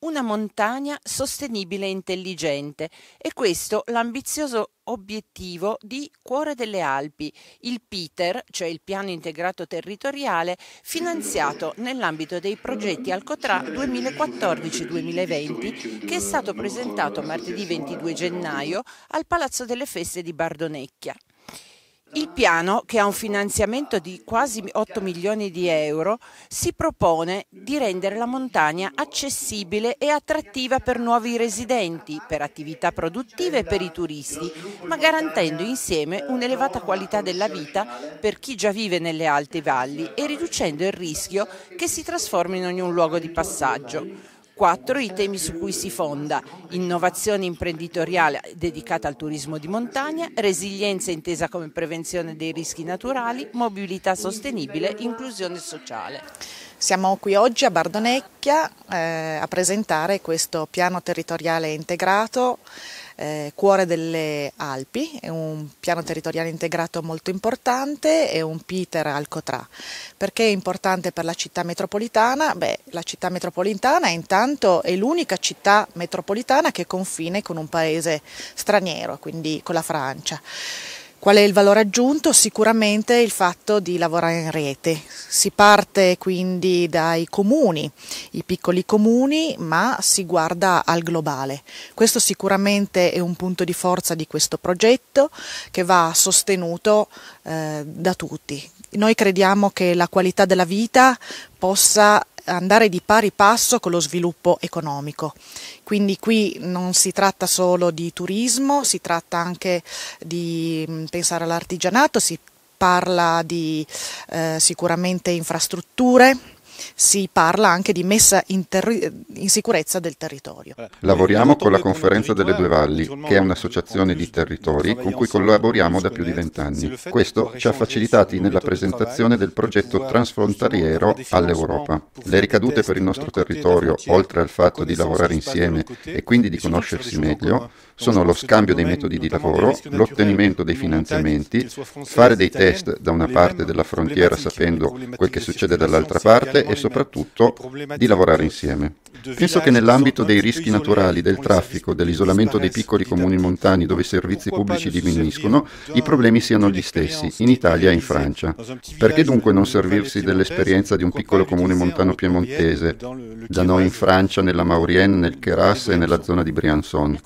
una montagna sostenibile e intelligente. E questo l'ambizioso obiettivo di Cuore delle Alpi, il PITER, cioè il Piano Integrato Territoriale, finanziato nell'ambito dei progetti Alcotra 2014-2020, che è stato presentato martedì 22 gennaio al Palazzo delle Feste di Bardonecchia. Il piano, che ha un finanziamento di quasi 8 milioni di euro, si propone di rendere la montagna accessibile e attrattiva per nuovi residenti, per attività produttive e per i turisti, ma garantendo insieme un'elevata qualità della vita per chi già vive nelle alte valli e riducendo il rischio che si trasformino in un luogo di passaggio. Quattro i temi su cui si fonda, innovazione imprenditoriale dedicata al turismo di montagna, resilienza intesa come prevenzione dei rischi naturali, mobilità sostenibile, inclusione sociale. Siamo qui oggi a Bardonecchia eh, a presentare questo piano territoriale integrato eh, cuore delle Alpi, è un piano territoriale integrato molto importante e un Peter al Perché è importante per la città metropolitana? Beh, la città metropolitana intanto è l'unica città metropolitana che confine con un paese straniero, quindi con la Francia. Qual è il valore aggiunto? Sicuramente il fatto di lavorare in rete. Si parte quindi dai comuni, i piccoli comuni, ma si guarda al globale. Questo sicuramente è un punto di forza di questo progetto che va sostenuto eh, da tutti. Noi crediamo che la qualità della vita possa andare di pari passo con lo sviluppo economico. Quindi qui non si tratta solo di turismo, si tratta anche di mm, pensare all'artigianato, si parla di eh, sicuramente infrastrutture, si parla anche di messa in, terri- in sicurezza del territorio. Eh, lavoriamo con la Conferenza delle Due Valli, che è un'associazione di territori con cui collaboriamo da più di vent'anni. Questo ci ha diciamo facilitati nella presentazione del progetto transfrontaliero all'Europa. Le ricadute per il nostro territorio, oltre al fatto di lavorare insieme e quindi di conoscersi meglio, sono lo scambio dei metodi di lavoro, l'ottenimento dei finanziamenti, fare dei test da una parte della frontiera sapendo quel che succede dall'altra parte e soprattutto di lavorare insieme. Penso che nell'ambito dei rischi naturali, del traffico, dell'isolamento dei piccoli comuni montani dove i servizi pubblici diminuiscono, i problemi siano gli stessi, in Italia e in Francia. Perché dunque non servirsi dell'esperienza di un piccolo comune montano piemontese, da noi in Francia, nella Maurienne, nel Keras e nella zona di Briançon?